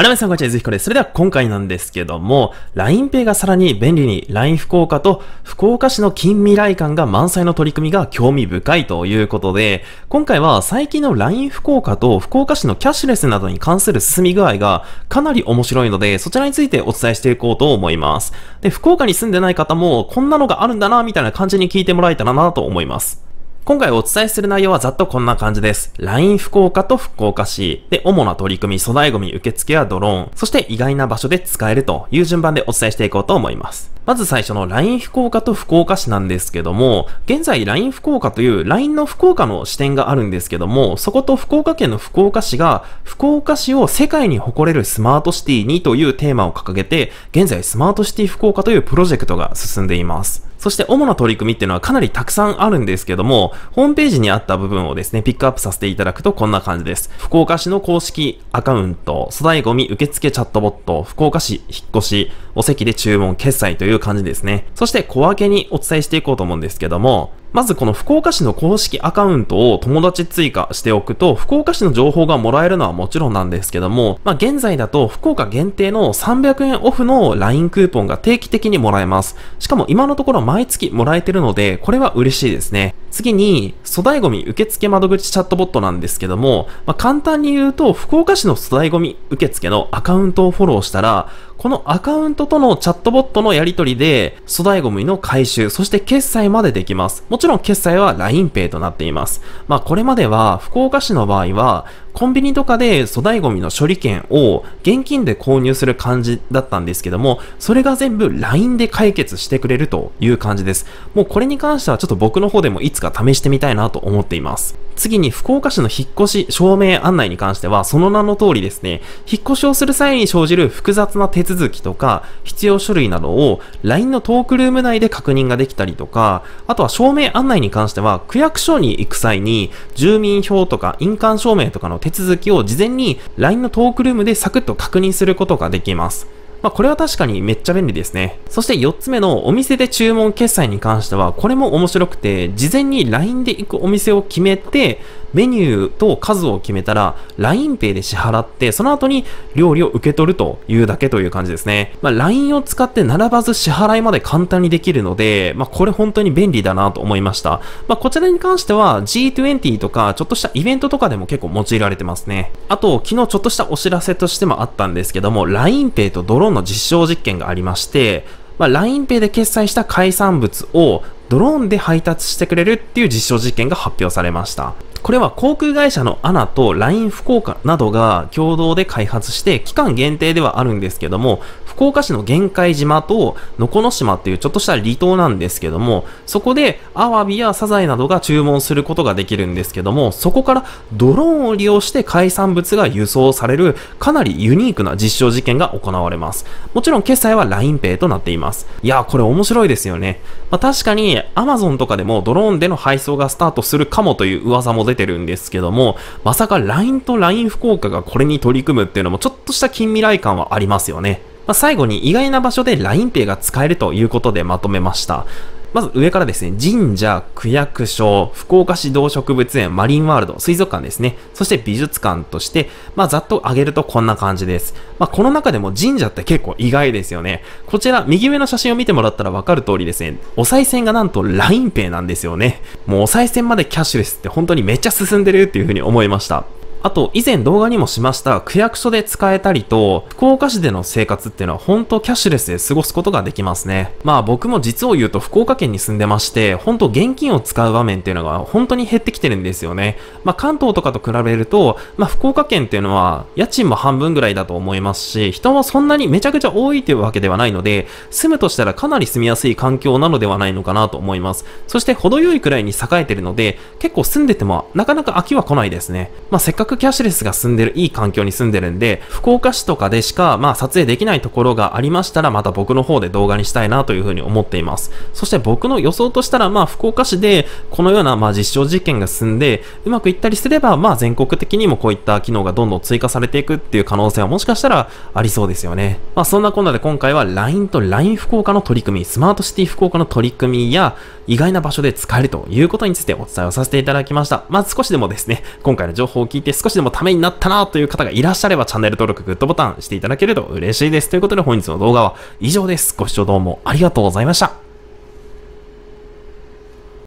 あらめさん、こんにちは。ずひこです。それでは今回なんですけども、LINEPay がさらに便利に LINE 福岡と福岡市の近未来感が満載の取り組みが興味深いということで、今回は最近の LINE 福岡と福岡市のキャッシュレスなどに関する進み具合がかなり面白いので、そちらについてお伝えしていこうと思います。で、福岡に住んでない方もこんなのがあるんだな、みたいな感じに聞いてもらえたらなと思います。今回お伝えする内容はざっとこんな感じです。LINE 福岡と福岡市。で、主な取り組み、粗大ゴミ、受付はドローン。そして意外な場所で使えるという順番でお伝えしていこうと思います。まず最初の LINE 福岡と福岡市なんですけども、現在 LINE 福岡という LINE の福岡の支店があるんですけども、そこと福岡県の福岡市が、福岡市を世界に誇れるスマートシティにというテーマを掲げて、現在スマートシティ福岡というプロジェクトが進んでいます。そして主な取り組みっていうのはかなりたくさんあるんですけども、ホームページにあった部分をですね、ピックアップさせていただくとこんな感じです。福岡市の公式アカウント、粗大ゴミ受付チャットボット、福岡市引っ越し、お席で注文決済という感じですね。そして小分けにお伝えしていこうと思うんですけども、まずこの福岡市の公式アカウントを友達追加しておくと、福岡市の情報がもらえるのはもちろんなんですけども、まあ現在だと福岡限定の300円オフの LINE クーポンが定期的にもらえます。しかも今のところ毎月もらえてるので、これは嬉しいですね。次に、粗大ゴミ受付窓口チャットボットなんですけども、まあ、簡単に言うと、福岡市の粗大ゴミ受付のアカウントをフォローしたら、このアカウントとのチャットボットのやり取りで、粗大ゴミの回収、そして決済までできます。もちろん決済は LINEPay となっています。まあこれまでは、福岡市の場合は、コンビニとかで粗大ゴミの処理券を現金で購入する感じだったんですけども、それが全部 LINE で解決してくれるという感じです。もうこれに関してはちょっと僕の方でもいつか試してみたいなと思っています。次に福岡市の引っ越し証明案内に関しては、その名の通りですね、引っ越しをする際に生じる複雑な手続きとか、必要書類などを LINE のトークルーム内で確認ができたりとか、あとは証明案内に関しては、区役所に行く際に、住民票とか印鑑証明とかの手続きを事前に LINE のトークルームでサクッと確認することができます。まあ、これは確かにめっちゃ便利ですね。そして4つ目のお店で注文決済に関しては、これも面白くて、事前に LINE で行くお店を決めて、メニューと数を決めたら、LINEPay で支払って、その後に料理を受け取るというだけという感じですね。まあ、LINE を使って並ばず支払いまで簡単にできるので、まあ、これ本当に便利だなと思いました。まあ、こちらに関しては G20 とか、ちょっとしたイベントとかでも結構用いられてますね。あと、昨日ちょっとしたお知らせとしてもあったんですけども、LINEPay とドローンの実証実験がありまして、まあ、LINEPay で決済した海産物をドローンで配達してくれるっていう実証実験が発表されました。これは航空会社の ANA と LINE 福岡などが共同で開発して期間限定ではあるんですけども、福岡市の玄界島と能古の島っていうちょっとした離島なんですけども、そこでアワビやサザエなどが注文することができるんですけども、そこからドローンを利用して海産物が輸送されるかなりユニークな実証実験が行われます。もちろん決済は LINEPay となっています。いやーこれ面白いですよね。まあ、確かに Amazon とかでもドローンでの配送がスタートするかもという噂も出てるんですけども、まさか LINE と LINE 福岡がこれに取り組むっていうのもちょっとした近未来感はありますよね。まあ、最後に意外な場所で LINEPay が使えるということでまとめました。まず上からですね、神社、区役所、福岡市動植物園、マリンワールド、水族館ですね、そして美術館として、まあざっと上げるとこんな感じです。まあこの中でも神社って結構意外ですよね。こちら、右上の写真を見てもらったらわかる通りですね、お賽銭がなんと LINEPay なんですよね。もうお賽銭までキャッシュレスって本当にめっちゃ進んでるっていう風に思いました。あと、以前動画にもしました、区役所で使えたりと、福岡市での生活っていうのは本当キャッシュレスで過ごすことができますね。まあ僕も実を言うと福岡県に住んでまして、本当現金を使う場面っていうのが本当に減ってきてるんですよね。まあ関東とかと比べると、まあ福岡県っていうのは家賃も半分ぐらいだと思いますし、人もそんなにめちゃくちゃ多いというわけではないので、住むとしたらかなり住みやすい環境なのではないのかなと思います。そして程よいくらいに栄えてるので、結構住んでてもなかなか飽きは来ないですね。まあせっかくくキャッシュレスが進んでるいい環境に住んでるんで、福岡市とかでしか、まあ、撮影できないところがありましたら、また僕の方で動画にしたいなというふうに思っています。そして僕の予想としたら、まあ、福岡市で、このような、まあ、実証実験が進んで、うまくいったりすれば、まあ、全国的にもこういった機能がどんどん追加されていくっていう可能性はもしかしたらありそうですよね。まあ、そんなこんなで今回は LINE と LINE 福岡の取り組み、スマートシティ福岡の取り組みや、意外な場所で使えるということについてお伝えをさせていただきました。まあ、少しでもですね、今回の情報を聞いて少しでもためになったなという方がいらっしゃればチャンネル登録、グッドボタンしていただけると嬉しいです。ということで本日の動画は以上です。ご視聴どうもありがとうございました。